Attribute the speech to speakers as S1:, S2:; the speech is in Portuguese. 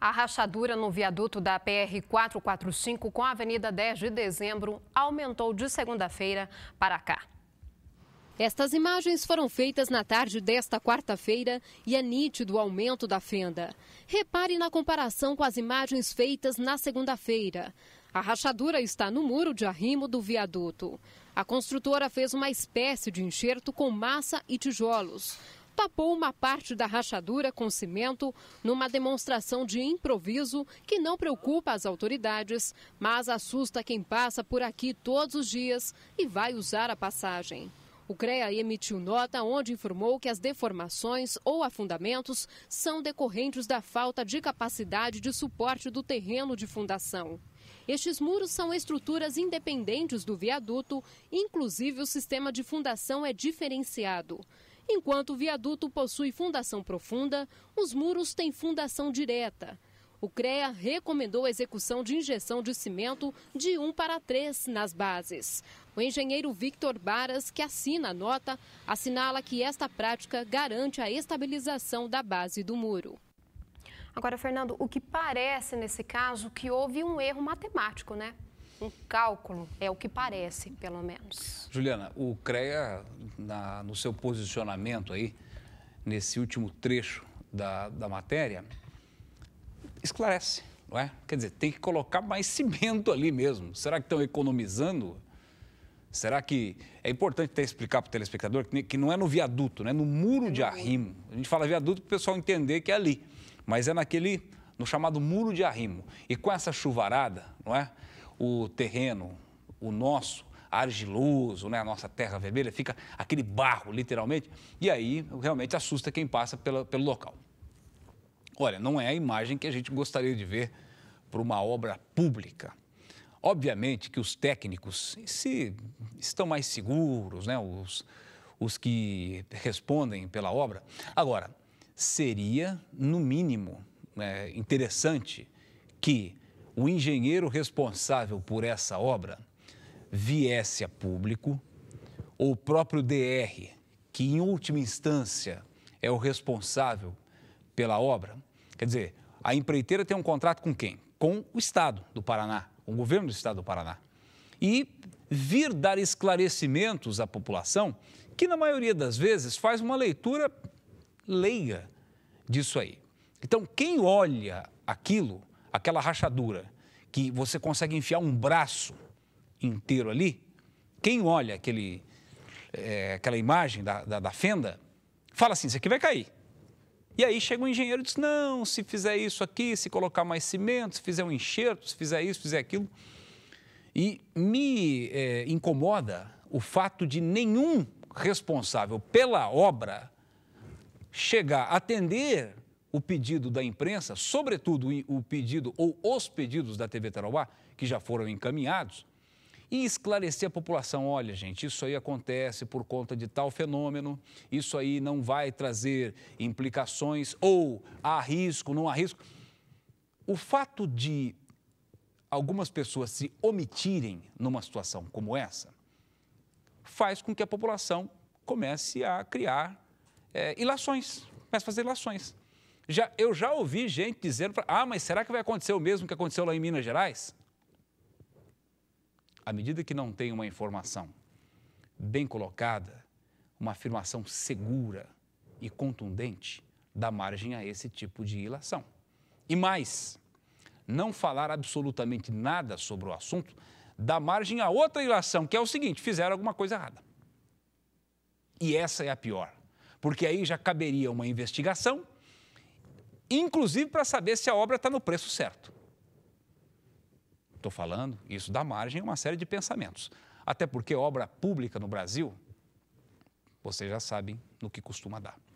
S1: A rachadura no viaduto da PR 445 com a Avenida 10 de Dezembro aumentou de segunda-feira para cá. Estas imagens foram feitas na tarde desta quarta-feira e é nítido o aumento da fenda. Repare na comparação com as imagens feitas na segunda-feira. A rachadura está no muro de arrimo do viaduto. A construtora fez uma espécie de enxerto com massa e tijolos tapou uma parte da rachadura com cimento numa demonstração de improviso que não preocupa as autoridades, mas assusta quem passa por aqui todos os dias e vai usar a passagem. O CREA emitiu nota onde informou que as deformações ou afundamentos são decorrentes da falta de capacidade de suporte do terreno de fundação. Estes muros são estruturas independentes do viaduto, inclusive o sistema de fundação é diferenciado. Enquanto o viaduto possui fundação profunda, os muros têm fundação direta. O CREA recomendou a execução de injeção de cimento de 1 para 3 nas bases. O engenheiro Victor Baras, que assina a nota, assinala que esta prática garante a estabilização da base do muro. Agora, Fernando, o que parece nesse caso que houve um erro matemático, né? um cálculo, é o que parece, pelo menos.
S2: Juliana, o CREA, na, no seu posicionamento aí, nesse último trecho da, da matéria, esclarece, não é? Quer dizer, tem que colocar mais cimento ali mesmo. Será que estão economizando? Será que é importante até explicar para o telespectador que não é no viaduto, né? no muro é de arrimo. A gente fala viaduto para o pessoal entender que é ali, mas é naquele, no chamado muro de arrimo. E com essa chuvarada, não é? o terreno, o nosso, argiloso, né? a nossa terra vermelha, fica aquele barro, literalmente, e aí realmente assusta quem passa pela, pelo local. Olha, não é a imagem que a gente gostaria de ver para uma obra pública. Obviamente que os técnicos se estão mais seguros, né? os, os que respondem pela obra. Agora, seria, no mínimo, né, interessante que o engenheiro responsável por essa obra viesse a público, ou o próprio DR, que em última instância é o responsável pela obra, quer dizer, a empreiteira tem um contrato com quem? Com o Estado do Paraná, com o governo do Estado do Paraná. E vir dar esclarecimentos à população, que na maioria das vezes faz uma leitura leiga disso aí. Então, quem olha aquilo aquela rachadura que você consegue enfiar um braço inteiro ali, quem olha aquele, é, aquela imagem da, da, da, fenda, fala assim, isso aqui vai cair. E aí chega um engenheiro e diz, não, se fizer isso aqui, se colocar mais cimento, se fizer um enxerto, se fizer isso, se fizer aquilo. E me é, incomoda o fato de nenhum responsável pela obra chegar a atender o pedido da imprensa, sobretudo o pedido ou os pedidos da TV Tarauá, que já foram encaminhados, e esclarecer a população: olha, gente, isso aí acontece por conta de tal fenômeno, isso aí não vai trazer implicações, ou há risco, não há risco. O fato de algumas pessoas se omitirem numa situação como essa faz com que a população comece a criar é, ilações, comece a fazer ilações. Já, eu já ouvi gente dizendo: ah, mas será que vai acontecer o mesmo que aconteceu lá em Minas Gerais? À medida que não tem uma informação bem colocada, uma afirmação segura e contundente, dá margem a esse tipo de ilação. E mais, não falar absolutamente nada sobre o assunto dá margem a outra ilação, que é o seguinte: fizeram alguma coisa errada. E essa é a pior, porque aí já caberia uma investigação inclusive para saber se a obra está no preço certo. Estou falando, isso dá margem a uma série de pensamentos. Até porque obra pública no Brasil, vocês já sabem no que costuma dar.